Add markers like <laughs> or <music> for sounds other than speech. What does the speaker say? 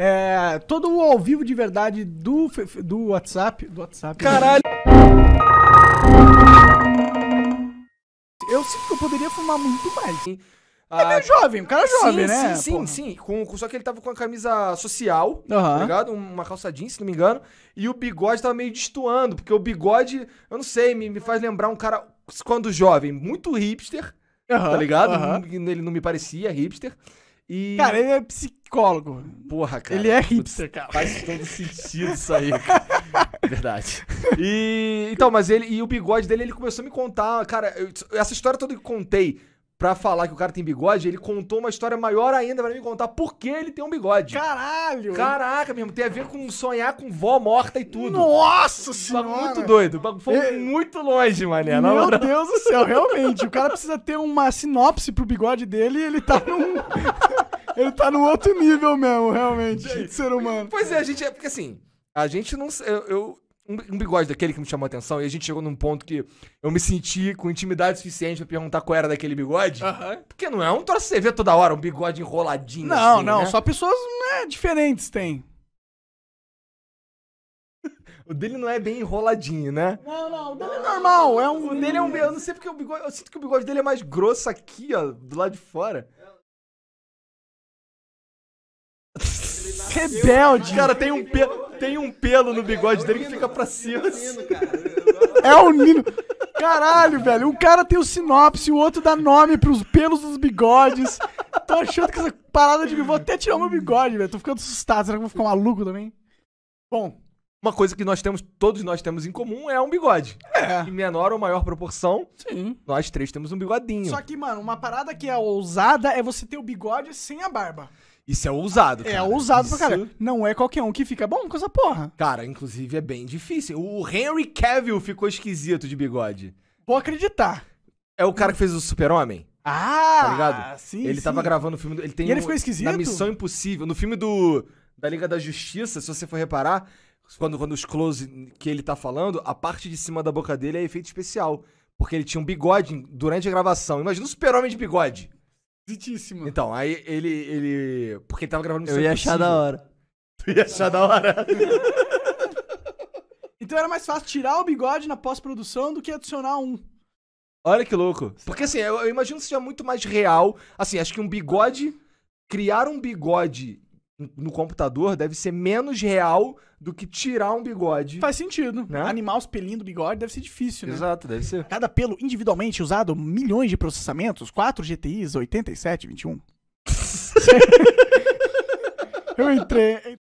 É, todo o ao vivo de verdade do, do WhatsApp. Do WhatsApp. Né? Caralho! Eu sinto que eu poderia fumar muito mais. Ah, é meio ah, jovem, o cara jovem, né, sim, né? Sim, Porra. sim, sim. Com, só que ele tava com a camisa social, uhum. tá ligado? Uma calça jeans, se não me engano. E o bigode tava meio destoando, porque o bigode, eu não sei, me, me faz lembrar um cara, quando jovem, muito hipster, uhum, tá ligado? Uhum. Ele não me parecia hipster. E... Cara, ele é psic psicólogo. Porra, cara. Ele é hipster, cara. Faz todo sentido isso aí, cara. <laughs> Verdade. E então, mas ele e o bigode dele, ele começou a me contar, cara, eu, essa história toda que eu contei pra falar que o cara tem bigode, ele contou uma história maior ainda pra me contar por que ele tem um bigode. Caralho! Caraca, mesmo, tem a ver com sonhar com vó morta e tudo. Nossa senhora! Muito doido, foi é... muito longe, mané. Meu Deus do céu, realmente, o cara precisa ter uma sinopse pro bigode dele e ele tá num... <laughs> Ele tá no outro nível mesmo, realmente, de ser humano. Pois é, a gente é. Porque assim, a gente não. Eu, eu um bigode daquele que me chamou a atenção, e a gente chegou num ponto que eu me senti com intimidade suficiente para perguntar qual era daquele bigode. Uhum. Porque não é um troço que você vê toda hora, um bigode enroladinho. Não, assim, não, né? só pessoas né, diferentes têm. O dele não é bem enroladinho, né? Não, não, o dele é normal. É um... O dele é um. Eu não sei porque o bigode. Eu sinto que o bigode dele é mais grosso aqui, ó, do lado de fora. Rebelde. Cara, tem um, pe... tem um pelo no bigode dele que fica pra cima. Assim. É o Nino. Caralho, velho. Um cara tem o sinopse, o outro dá nome pros pelos dos bigodes. Tô achando que essa parada de. Vou até tirar meu bigode, velho. Tô ficando assustado. Será que eu vou ficar maluco também? Bom. Uma coisa que nós temos, todos nós temos em comum é um bigode. É. Em menor ou maior proporção, Sim. nós três temos um bigodinho. Só que, mano, uma parada que é ousada é você ter o bigode sem a barba. Isso é ousado, é cara. É ousado Isso... pra caralho. Não é qualquer um que fica bom com essa porra. Cara, inclusive é bem difícil. O Henry Cavill ficou esquisito de bigode. Vou acreditar. É o cara que fez o Super-Homem? Ah! Tá ligado? Sim, ele sim. tava gravando o filme. Ele tem e ele um... ficou esquisito? Na Missão Impossível. No filme do da Liga da Justiça, se você for reparar, quando, quando os close que ele tá falando, a parte de cima da boca dele é efeito especial. Porque ele tinha um bigode durante a gravação. Imagina o super-homem de bigode. Esquisitíssima. Então, aí ele. ele porque ele tava gravando no Eu ia achar da hora. <laughs> Tu ia achar da hora. <laughs> então era mais fácil tirar o bigode na pós-produção do que adicionar um. Olha que louco. Porque assim, eu, eu imagino que seja muito mais real. Assim, acho que um bigode. Criar um bigode no computador deve ser menos real do que tirar um bigode. Faz sentido. Né? Animar os pelinhos do bigode deve ser difícil, né? Exato, deve ser. Cada pelo individualmente usado, milhões de processamentos, 4 GTIs, 87, 21. eu entrei,